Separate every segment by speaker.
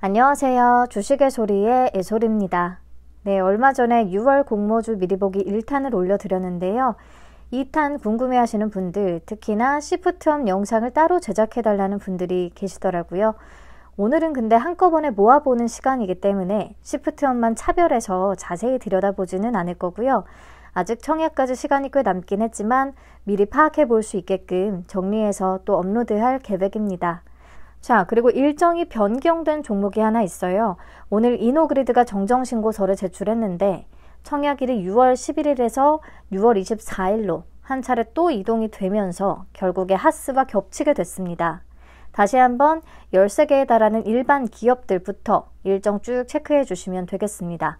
Speaker 1: 안녕하세요. 주식의 소리의 예솔입니다. 네, 얼마 전에 6월 공모주 미리보기 1탄을 올려드렸는데요. 2탄 궁금해하시는 분들, 특히나 시프트업 영상을 따로 제작해달라는 분들이 계시더라고요. 오늘은 근데 한꺼번에 모아보는 시간이기 때문에 시프트업만 차별해서 자세히 들여다보지는 않을 거고요. 아직 청약까지 시간이 꽤 남긴 했지만 미리 파악해 볼 수 있게끔 정리해서 또 업로드할 계획입니다. 자, 그리고 일정이 변경된 종목이 하나 있어요. 오늘 이노그리드가 정정신고서를 제출했는데 청약일이 6월 11일에서 6월 24일로 한 차례 또 이동이 되면서 결국에 하스와 겹치게 됐습니다. 다시 한번 13개에 달하는 일반 기업들부터 일정 쭉 체크해 주시면 되겠습니다.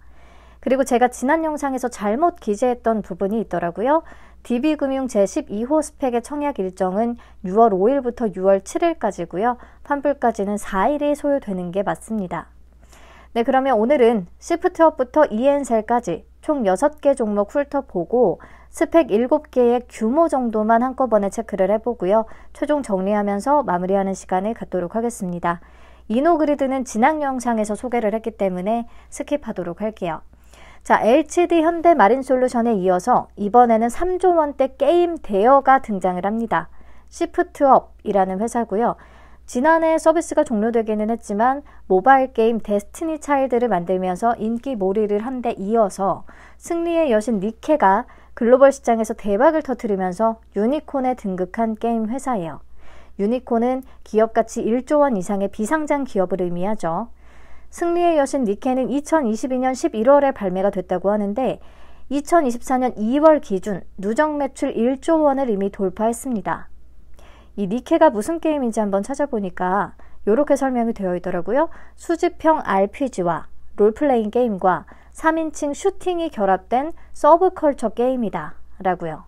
Speaker 1: 그리고 제가 지난 영상에서 잘못 기재했던 부분이 있더라고요. DB금융 제12호 스펙의 청약 일정은 6월 5일부터 6월 7일까지고요. 환불까지는 4일이 소요되는 게 맞습니다. 네, 그러면 오늘은 시프트업부터 EN셀까지 총 6개 종목 훑어보고 스펙 7개의 규모 정도만 한꺼번에 체크를 해보고요. 최종 정리하면서 마무리하는 시간을 갖도록 하겠습니다. 이노그리드는 지난 영상에서 소개를 했기 때문에 스킵하도록 할게요. 자, l HD 현대 마린 솔루션에 이어서 이번에는 3조 원대 게임 대여가 등장을 합니다. 시프트업이라는 회사고요. 지난해 서비스가 종료되기는 했지만 모바일 게임 데스티니 차일드를 만들면서 인기 몰이를 한 데 이어서 승리의 여신 니케가 글로벌 시장에서 대박을 터뜨리면서 유니콘에 등극한 게임 회사예요. 유니콘은 기업 가치 1조 원 이상의 비상장 기업을 의미하죠. 승리의 여신 니케는 2022년 11월에 발매가 됐다고 하는데 2024년 2월 기준 누적 매출 1조 원을 이미 돌파했습니다. 이 니케가 무슨 게임인지 한번 찾아보니까 이렇게 설명이 되어 있더라고요. 수집형 RPG와 롤플레잉 게임과 3인칭 슈팅이 결합된 서브컬처 게임이다. 라고요.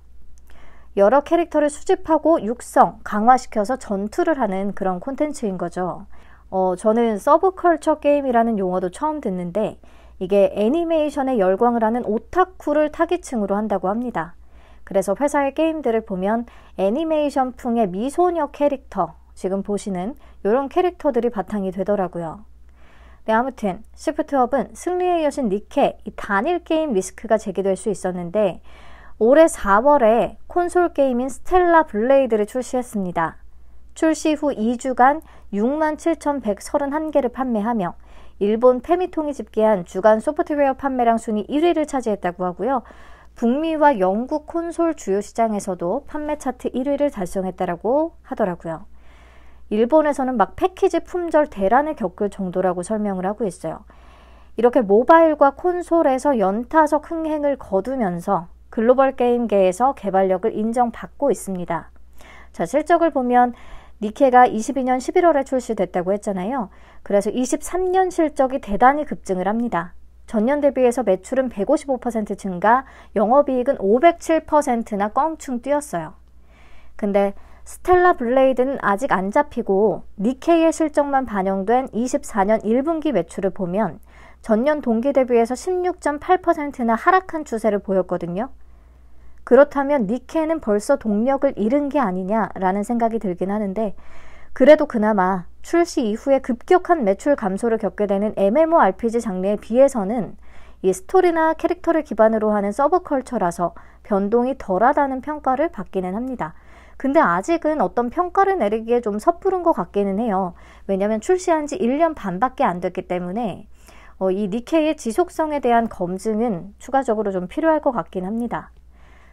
Speaker 1: 여러 캐릭터를 수집하고 육성, 강화시켜서 전투를 하는 그런 콘텐츠인 거죠. 어, 저는 서브컬처 게임이라는 용어도 처음 듣는데 이게 애니메이션에 열광을 하는 오타쿠를 타깃층으로 한다고 합니다. 그래서 회사의 게임들을 보면 애니메이션풍의 미소녀 캐릭터, 지금 보시는 이런 캐릭터들이 바탕이 되더라고요. 네, 아무튼 시프트업은 승리의 여신 니케 이 단일 게임 리스크가 제기될 수 있었는데 올해 4월에 콘솔 게임인 스텔라 블레이드를 출시했습니다. 출시 후 2주간 67,131개를 판매하며 일본 페미통이 집계한 주간 소프트웨어 판매량 순위 1위를 차지했다고 하고요. 북미와 영국 콘솔 주요 시장에서도 판매 차트 1위를 달성했다라고 하더라고요. 일본에서는 막 패키지 품절 대란을 겪을 정도라고 설명을 하고 있어요. 이렇게 모바일과 콘솔에서 연타석 흥행을 거두면서 글로벌 게임계에서 개발력을 인정받고 있습니다. 자, 실적을 보면 니케가 22년 11월에 출시됐다고 했잖아요. 그래서 23년 실적이 대단히 급증을 합니다. 전년 대비해서 매출은 155% 증가, 영업이익은 507%나 껑충 뛰었어요. 근데 스텔라 블레이드는 아직 안 잡히고 니케이의 실적만 반영된 24년 1분기 매출을 보면 전년 동기 대비해서 16.8%나 하락한 추세를 보였거든요. 그렇다면 니케는 벌써 동력을 잃은 게 아니냐라는 생각이 들긴 하는데 그래도 그나마 출시 이후에 급격한 매출 감소를 겪게 되는 MMORPG 장르에 비해서는 이 스토리나 캐릭터를 기반으로 하는 서브컬처라서 변동이 덜하다는 평가를 받기는 합니다. 근데 아직은 어떤 평가를 내리기에 좀 섣부른 것 같기는 해요. 왜냐면 출시한 지 1년 반밖에 안 됐기 때문에 어, 이 니케이의 지속성에 대한 검증은 추가적으로 좀 필요할 것 같긴 합니다.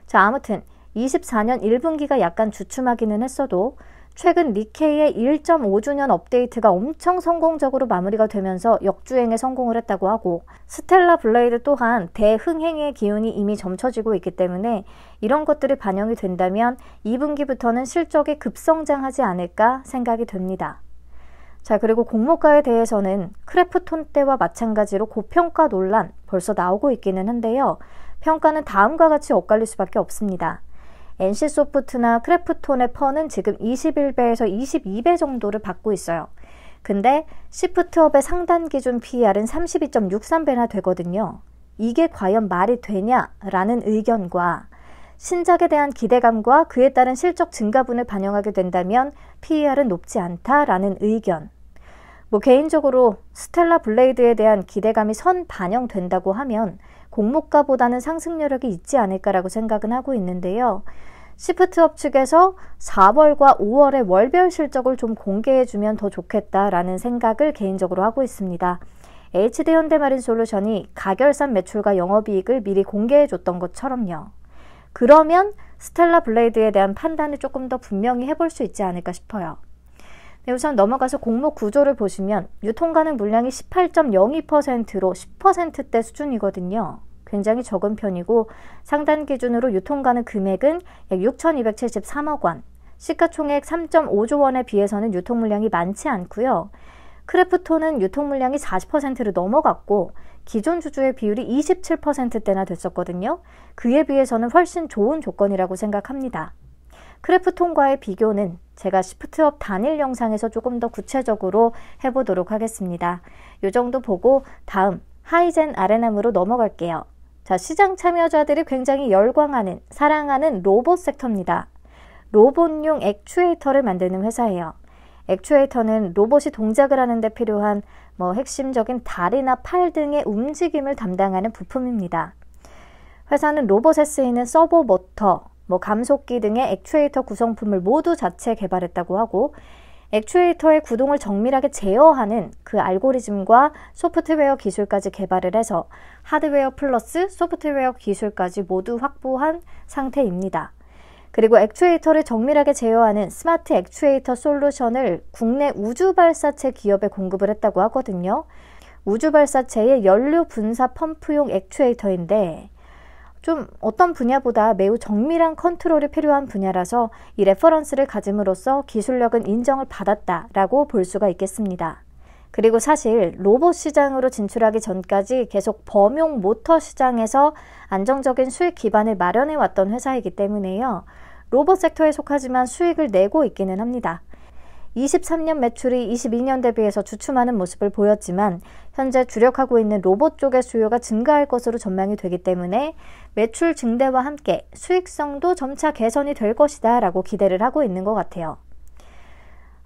Speaker 1: 자, 아무튼 24년 1분기가 약간 주춤하기는 했어도 최근 니케이의 1.5주년 업데이트가 엄청 성공적으로 마무리가 되면서 역주행에 성공을 했다고 하고 스텔라 블레이드 또한 대흥행의 기운이 이미 점쳐지고 있기 때문에 이런 것들이 반영이 된다면 2분기부터는 실적이 급성장하지 않을까 생각이 됩니다. 자, 그리고 공모가에 대해서는 크래프톤 때와 마찬가지로 고평가 논란 벌써 나오고 있기는 한데요. 평가는 다음과 같이 엇갈릴 수밖에 없습니다. NC소프트나 크래프톤의 퍼는 지금 21배에서 22배 정도를 받고 있어요. 근데 시프트업의 상단 기준 PER은 32.63배나 되거든요. 이게 과연 말이 되냐라는 의견과 신작에 대한 기대감과 그에 따른 실적 증가분을 반영하게 된다면 PER은 높지 않다라는 의견. 뭐 개인적으로 스텔라 블레이드에 대한 기대감이 선 반영된다고 하면 공모가보다는 상승 여력이 있지 않을까라고 생각은 하고 있는데요. 시프트업 측에서 4월과 5월의 월별 실적을 좀 공개해주면 더 좋겠다라는 생각을 개인적으로 하고 있습니다. HD 현대마린 솔루션이 가결산 매출과 영업이익을 미리 공개해줬던 것처럼요. 그러면 스텔라 블레이드에 대한 판단을 조금 더 분명히 해볼 수 있지 않을까 싶어요. 네, 우선 넘어가서 공모 구조를 보시면 유통가능 물량이 18.02%로 10%대 수준이거든요. 굉장히 적은 편이고 상단 기준으로 유통가능 금액은 약 6,273억 원, 시가총액 3.5조 원에 비해서는 유통 물량이 많지 않고요. 크래프톤은 유통 물량이 40%를 넘어갔고 기존 주주의 비율이 27%대나 됐었거든요. 그에 비해서는 훨씬 좋은 조건이라고 생각합니다. 크래프톤과의 비교는 제가 시프트업 단일 영상에서 조금 더 구체적으로 해보도록 하겠습니다. 이 정도 보고 다음 하이젠 아레남으로 넘어갈게요. 자, 시장 참여자들이 굉장히 열광하는, 사랑하는 로봇 섹터입니다. 로봇용 액추에이터를 만드는 회사예요. 액추에이터는 로봇이 동작을 하는데 필요한 뭐 핵심적인 다리나 팔 등의 움직임을 담당하는 부품입니다. 회사는 로봇에 쓰이는 서버 모터, 뭐 감속기 등의 액추에이터 구성품을 모두 자체 개발했다고 하고 액추에이터의 구동을 정밀하게 제어하는 그 알고리즘과 소프트웨어 기술까지 개발을 해서 하드웨어 플러스 소프트웨어 기술까지 모두 확보한 상태입니다. 그리고 액추에이터를 정밀하게 제어하는 스마트 액추에이터 솔루션을 국내 우주발사체 기업에 공급을 했다고 하거든요. 우주발사체의 연료 분사 펌프용 액추에이터인데 좀 어떤 분야보다 매우 정밀한 컨트롤이 필요한 분야라서 이 레퍼런스를 가짐으로써 기술력은 인정을 받았다라고 볼 수가 있겠습니다. 그리고 사실 로봇 시장으로 진출하기 전까지 계속 범용 모터 시장에서 안정적인 수익 기반을 마련해 왔던 회사이기 때문에요. 로봇 섹터에 속하지만 수익을 내고 있기는 합니다. 23년 매출이 22년 대비해서 주춤하는 모습을 보였지만 현재 주력하고 있는 로봇 쪽의 수요가 증가할 것으로 전망이 되기 때문에 매출 증대와 함께 수익성도 점차 개선이 될 것이다 라고 기대를 하고 있는 것 같아요.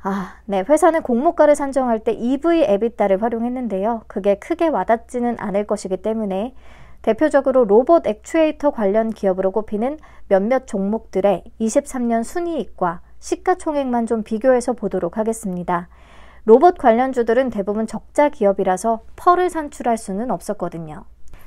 Speaker 1: 아, 네. 회사는 공모가를 산정할 때 EV 에비따를 활용했는데요. 그게 크게 와닿지는 않을 것이기 때문에 대표적으로 로봇 액추에이터 관련 기업으로 꼽히는 몇몇 종목들의 23년 순이익과 시가총액만 좀 비교해서 보도록 하겠습니다. 로봇 관련주들은 대부분 적자 기업이라서 펄을 산출할 수는 없었거든요.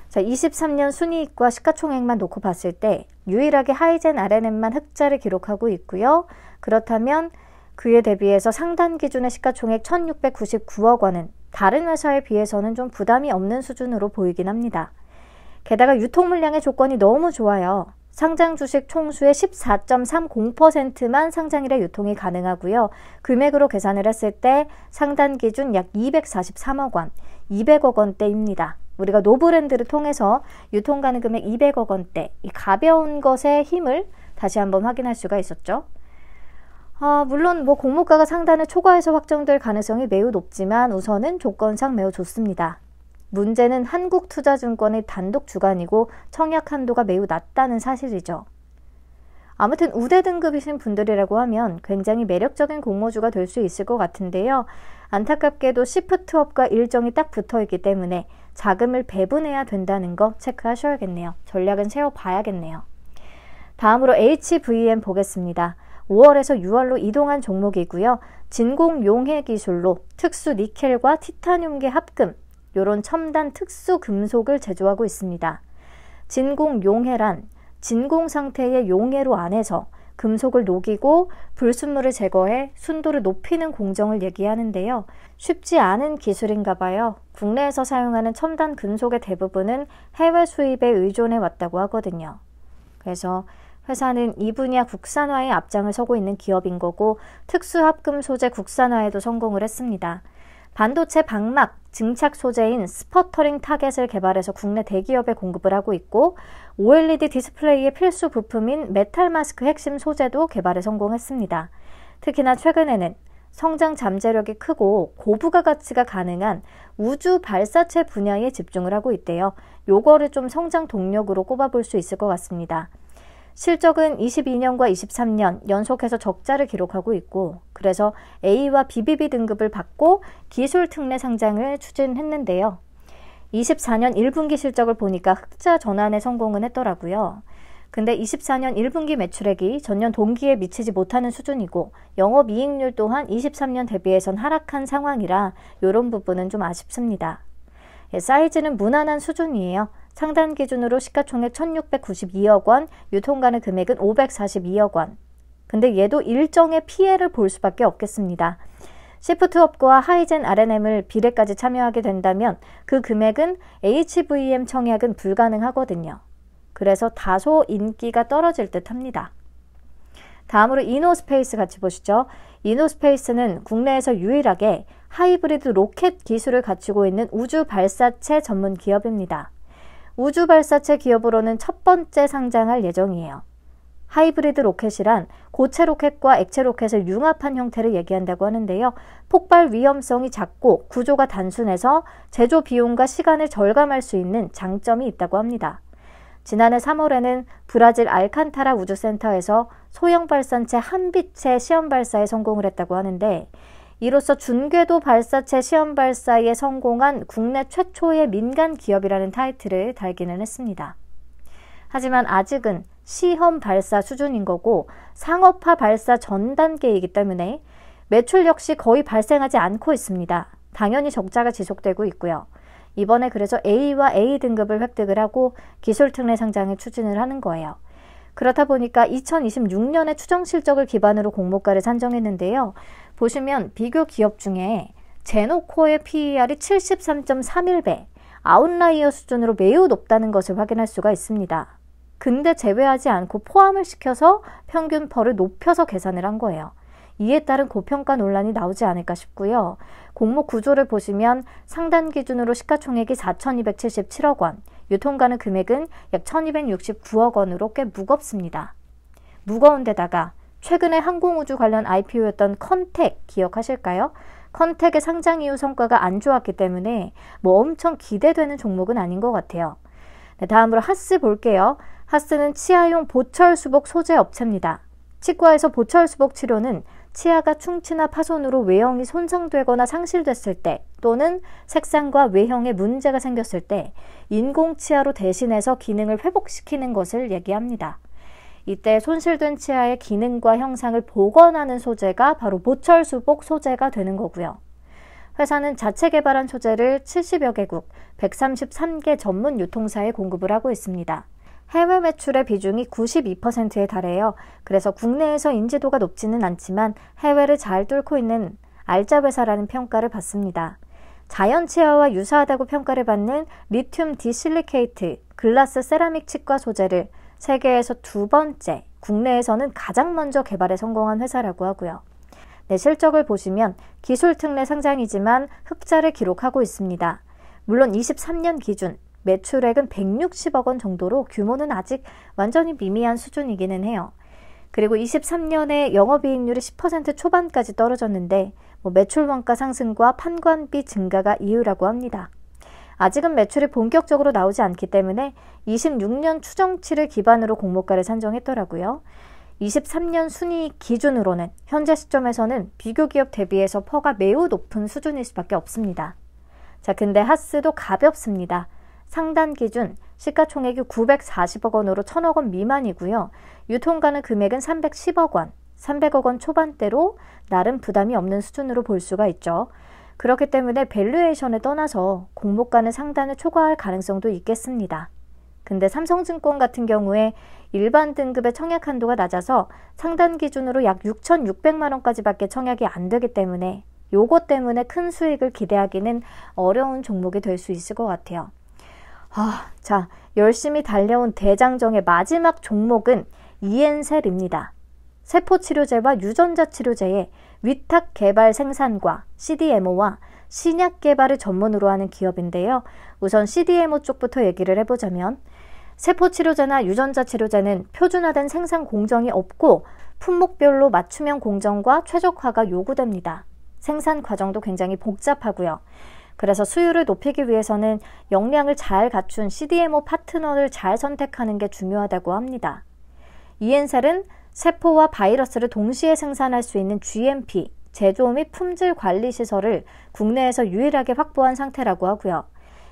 Speaker 1: 자, 23년 순이익과 시가총액만 놓고 봤을 때 유일하게 하이젠 R&M만 흑자를 기록하고 있고요. 그렇다면 그에 대비해서 상단 기준의 시가총액 1,699억 원은 다른 회사에 비해서는 좀 부담이 없는 수준으로 보이긴 합니다. 게다가 유통 물량의 조건이 너무 좋아요. 상장 주식 총수의 14.30%만 상장일에 유통이 가능하고요. 금액으로 계산을 했을 때 상단 기준 약 243억 원, 200억 원대입니다. 우리가 노브랜드를 통해서 유통 가능 금액 200억 원대, 이 가벼운 것의 힘을 다시 한번 확인할 수가 있었죠. 아, 물론 뭐 공모가가 상단을 초과해서 확정될 가능성이 매우 높지만 우선은 조건상 매우 좋습니다. 문제는 한국투자증권의 단독 주관이고 청약 한도가 매우 낮다는 사실이죠. 아무튼 우대 등급이신 분들이라고 하면 굉장히 매력적인 공모주가 될 수 있을 것 같은데요. 안타깝게도 시프트업과 일정이 딱 붙어 있기 때문에 자금을 배분해야 된다는 거 체크하셔야겠네요. 전략은 세워봐야겠네요. 다음으로 HVM 보겠습니다. 5월에서 6월로 이동한 종목이고요. 진공 용해 기술로 특수 니켈과 티타늄계 합금, 요런 첨단 특수 금속을 제조하고 있습니다. 진공 용해란 진공 상태의 용해로 안에서 금속을 녹이고 불순물을 제거해 순도를 높이는 공정을 얘기하는데요. 쉽지 않은 기술인가 봐요. 국내에서 사용하는 첨단 금속의 대부분은 해외 수입에 의존해 왔다고 하거든요. 그래서 회사는 이 분야 국산화에 앞장을 서고 있는 기업인 거고 특수합금 소재 국산화에도 성공을 했습니다. 반도체 방막, 증착 소재인 스퍼터링 타겟을 개발해서 국내 대기업에 공급을 하고 있고 OLED 디스플레이의 필수 부품인 메탈 마스크 핵심 소재도 개발에 성공했습니다. 특히나 최근에는 성장 잠재력이 크고 고부가 가치가 가능한 우주 발사체 분야에 집중을 하고 있대요. 요거를 좀 성장 동력으로 꼽아볼 수 있을 것 같습니다. 실적은 22년과 23년 연속해서 적자를 기록하고 있고 그래서 A와 BBB 등급을 받고 기술 특례 상장을 추진했는데요. 24년 1분기 실적을 보니까 흑자 전환에 성공은 했더라고요. 근데 24년 1분기 매출액이 전년 동기에 미치지 못하는 수준이고 영업이익률 또한 23년 대비해선 하락한 상황이라 요런 부분은 좀 아쉽습니다. 예, 사이즈는 무난한 수준이에요. 상단 기준으로 시가총액 1692억 원, 유통가는 금액은 542억 원. 근데 얘도 일정의 피해를 볼 수밖에 없겠습니다. 시프트업과 하이젠 RNM을 비례까지 참여하게 된다면 그 금액은 HVM 청약은 불가능하거든요. 그래서 다소 인기가 떨어질 듯 합니다. 다음으로 이노스페이스 같이 보시죠. 이노스페이스는 국내에서 유일하게 하이브리드 로켓 기술을 갖추고 있는 우주 발사체 전문 기업입니다. 우주 발사체 기업으로는 첫 번째 상장할 예정이에요. 하이브리드 로켓이란 고체 로켓과 액체 로켓을 융합한 형태를 얘기한다고 하는데요. 폭발 위험성이 작고 구조가 단순해서 제조 비용과 시간을 절감할 수 있는 장점이 있다고 합니다. 지난해 3월에는 브라질 알칸타라 우주센터에서 소형 발산체 한 빛의 시험 발사에 성공을 했다고 하는데 이로써 중궤도 발사체 시험 발사에 성공한 국내 최초의 민간 기업이라는 타이틀을 달기는 했습니다. 하지만 아직은 시험 발사 수준인 거고 상업화 발사 전 단계이기 때문에 매출 역시 거의 발생하지 않고 있습니다. 당연히 적자가 지속되고 있고요. 이번에 그래서 A와 A 등급을 획득을 하고 기술 특례 상장에 추진을 하는 거예요. 그렇다 보니까 2 0 2 6년에 추정 실적을 기반으로 공모가를 산정했는데요. 보시면 비교 기업 중에 제노코의 PER이 73.31배, 아웃라이어 수준으로 매우 높다는 것을 확인할 수가 있습니다. 근데 제외하지 않고 포함을 시켜서 평균 퍼를 높여서 계산을 한 거예요. 이에 따른 고평가 논란이 나오지 않을까 싶고요. 공모 구조를 보시면 상단 기준으로 시가총액이 4,277억 원, 유통가는 금액은 약 1,269억 원으로 꽤 무겁습니다. 무거운 데다가 최근에 항공우주 관련 IPO였던 컨택 기억하실까요? 컨택의 상장 이후 성과가 안 좋았기 때문에 뭐 엄청 기대되는 종목은 아닌 것 같아요. 네, 다음으로 하스 볼게요. 하스는 치아용 보철 수복 소재 업체입니다. 치과에서 보철 수복 치료는 치아가 충치나 파손으로 외형이 손상되거나 상실됐을 때 또는 색상과 외형에 문제가 생겼을 때 인공치아로 대신해서 기능을 회복시키는 것을 얘기합니다. 이때 손실된 치아의 기능과 형상을 복원하는 소재가 바로 보철 수복 소재가 되는 거고요. 회사는 자체 개발한 소재를 70여 개국, 133개 전문 유통사에 공급을 하고 있습니다. 해외 매출의 비중이 92%에 달해요. 그래서 국내에서 인지도가 높지는 않지만 해외를 잘 뚫고 있는 알짜 회사라는 평가를 받습니다. 자연 치아와 유사하다고 평가를 받는 리튬 디실리케이트, 글라스 세라믹 치과 소재를 세계에서 두 번째, 국내에서는 가장 먼저 개발에 성공한 회사라고 하고요. 내 네, 실적을 보시면 기술 특례 상장이지만 흑자를 기록하고 있습니다. 물론 23년 기준 매출액은 160억 원 정도로 규모는 아직 완전히 미미한 수준이기는 해요. 그리고 23년에 영업이익률이 10% 초반까지 떨어졌는데 뭐 매출 원가 상승과 판관비 증가가 이유라고 합니다. 아직은 매출이 본격적으로 나오지 않기 때문에 26년 추정치를 기반으로 공모가를 산정했더라고요. 23년 순이익 기준으로는 현재 시점에서는 비교 기업 대비해서 퍼가 매우 높은 수준일 수밖에 없습니다. 자, 근데 하스도 가볍습니다. 상단 기준 시가총액이 940억 원으로 1000억 원 미만이고요. 유통가는 금액은 310억 원, 300억 원 초반대로 나름 부담이 없는 수준으로 볼 수가 있죠. 그렇기 때문에 밸류에이션을 떠나서 공모가는 상단을 초과할 가능성도 있겠습니다. 근데 삼성증권 같은 경우에 일반 등급의 청약 한도가 낮아서 상단 기준으로 약 6,600만 원까지밖에 청약이 안 되기 때문에 요것 때문에 큰 수익을 기대하기는 어려운 종목이 될 수 있을 것 같아요. 아, 자, 열심히 달려온 대장정의 마지막 종목은 이엔셀입니다. 세포치료제와 유전자 치료제의 위탁 개발 생산과 CDMO와 신약 개발을 전문으로 하는 기업인데요. 우선 CDMO 쪽부터 얘기를 해보자면 세포 치료제나 유전자 치료제는 표준화된 생산 공정이 없고 품목별로 맞춤형 공정과 최적화가 요구됩니다. 생산 과정도 굉장히 복잡하고요. 그래서 수율을 높이기 위해서는 역량을 잘 갖춘 CDMO 파트너를 잘 선택하는 게 중요하다고 합니다. 이엔셀은 세포와 바이러스를 동시에 생산할 수 있는 GMP 제조 및 품질 관리 시설을 국내에서 유일하게 확보한 상태라고 하고요.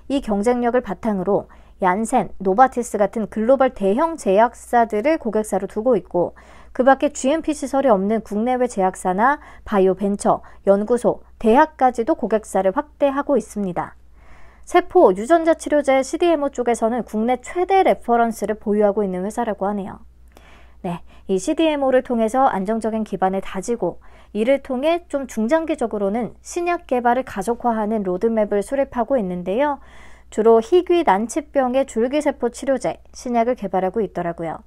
Speaker 1: 이 경쟁력을 바탕으로 얀센, 노바티스 같은 글로벌 대형 제약사들을 고객사로 두고 있고 그 밖에 GMP 시설이 없는 국내외 제약사나 바이오 벤처, 연구소, 대학까지도 고객사를 확대하고 있습니다. 세포 유전자 치료제 CDMO 쪽에서는 국내 최대 레퍼런스를 보유하고 있는 회사라고 하네요. 네, 이 CDMO를 통해서 안정적인 기반을 다지고 이를 통해 좀 중장기적으로는 신약 개발을 가속화하는 로드맵을 수립하고 있는데요. 주로 희귀 난치병의 줄기세포 치료제 신약을 개발하고 있더라고요.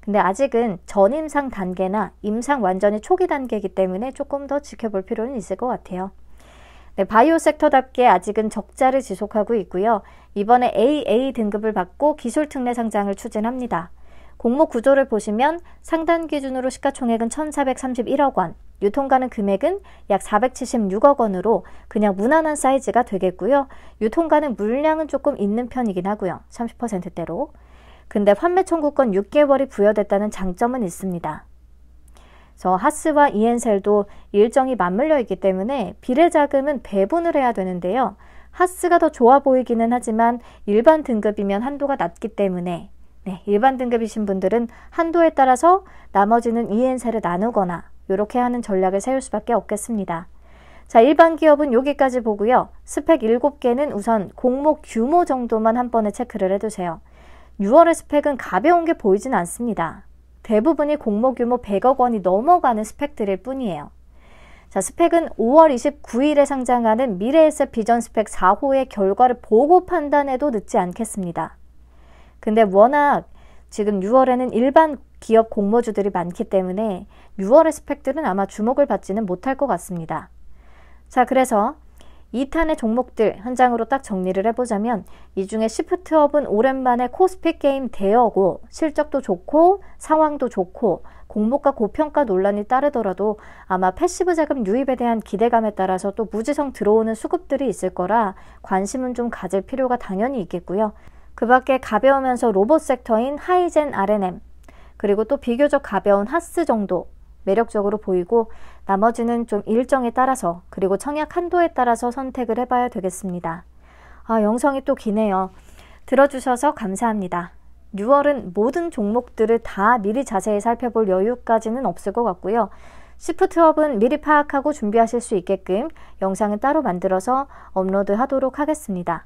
Speaker 1: 근데 아직은 전임상 단계나 임상 완전히 초기 단계이기 때문에 조금 더 지켜볼 필요는 있을 것 같아요. 네, 바이오 섹터답게 아직은 적자를 지속하고 있고요. 이번에 AA 등급을 받고 기술 특례 상장을 추진합니다. 공모 구조를 보시면 상단 기준으로 시가총액은 1,431억 원, 유통가는 금액은 약 476억 원으로 그냥 무난한 사이즈가 되겠고요. 유통가는 물량은 조금 있는 편이긴 하고요. 30%대로. 근데 판매 청구권 6개월이 부여됐다는 장점은 있습니다. 그 하스와 이엔셀도 일정이 맞물려 있기 때문에 비례 자금은 배분을 해야 되는데요. 하스가 더 좋아 보이기는 하지만 일반 등급이면 한도가 낮기 때문에 네, 일반 등급이신 분들은 한도에 따라서 나머지는 이엔세를 나누거나 이렇게 하는 전략을 세울 수밖에 없겠습니다. 자, 일반 기업은 여기까지 보고요. 스펙 7개는 우선 공모 규모 정도만 한 번에 체크를 해두세요. 6월의 스펙은 가벼운 게 보이진 않습니다. 대부분이 공모 규모 100억 원이 넘어가는 스펙들일 뿐이에요. 자, 스펙은 5월 29일에 상장하는 미래에셋 비전 스펙 4호의 결과를 보고 판단해도 늦지 않겠습니다. 근데 워낙 지금 6월에는 일반 기업 공모주들이 많기 때문에 6월의 스펙들은 아마 주목을 받지는 못할 것 같습니다. 자, 그래서 2탄의 종목들 현 장으로 딱 정리를 해보자면 이 중에 시프트업은 오랜만에 코스피 게임 대여고 실적도 좋고 상황도 좋고 공모가 고평가 논란이 따르더라도 아마 패시브 자금 유입에 대한 기대감에 따라서 또 무지성 들어오는 수급들이 있을 거라 관심은 좀 가질 필요가 당연히 있겠고요. 그 밖에 가벼우면서 로봇 섹터인 하이젠 R&M, 그리고 또 비교적 가벼운 하스 정도 매력적으로 보이고 나머지는 좀 일정에 따라서 그리고 청약 한도에 따라서 선택을 해봐야 되겠습니다. 아, 영상이 또 기네요. 들어주셔서 감사합니다. 6월은 모든 종목들을 다 미리 자세히 살펴볼 여유까지는 없을 것 같고요. 시프트업은 미리 파악하고 준비하실 수 있게끔 영상을 따로 만들어서 업로드 하도록 하겠습니다.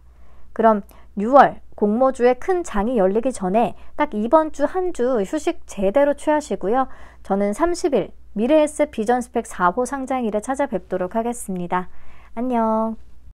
Speaker 1: 그럼 6월 공모주의 큰 장이 열리기 전에 딱 이번 주 한주 주 휴식 제대로 취하시고요. 저는 30일 미래에셋 비전 스펙 4호 상장일에 찾아뵙도록 하겠습니다. 안녕.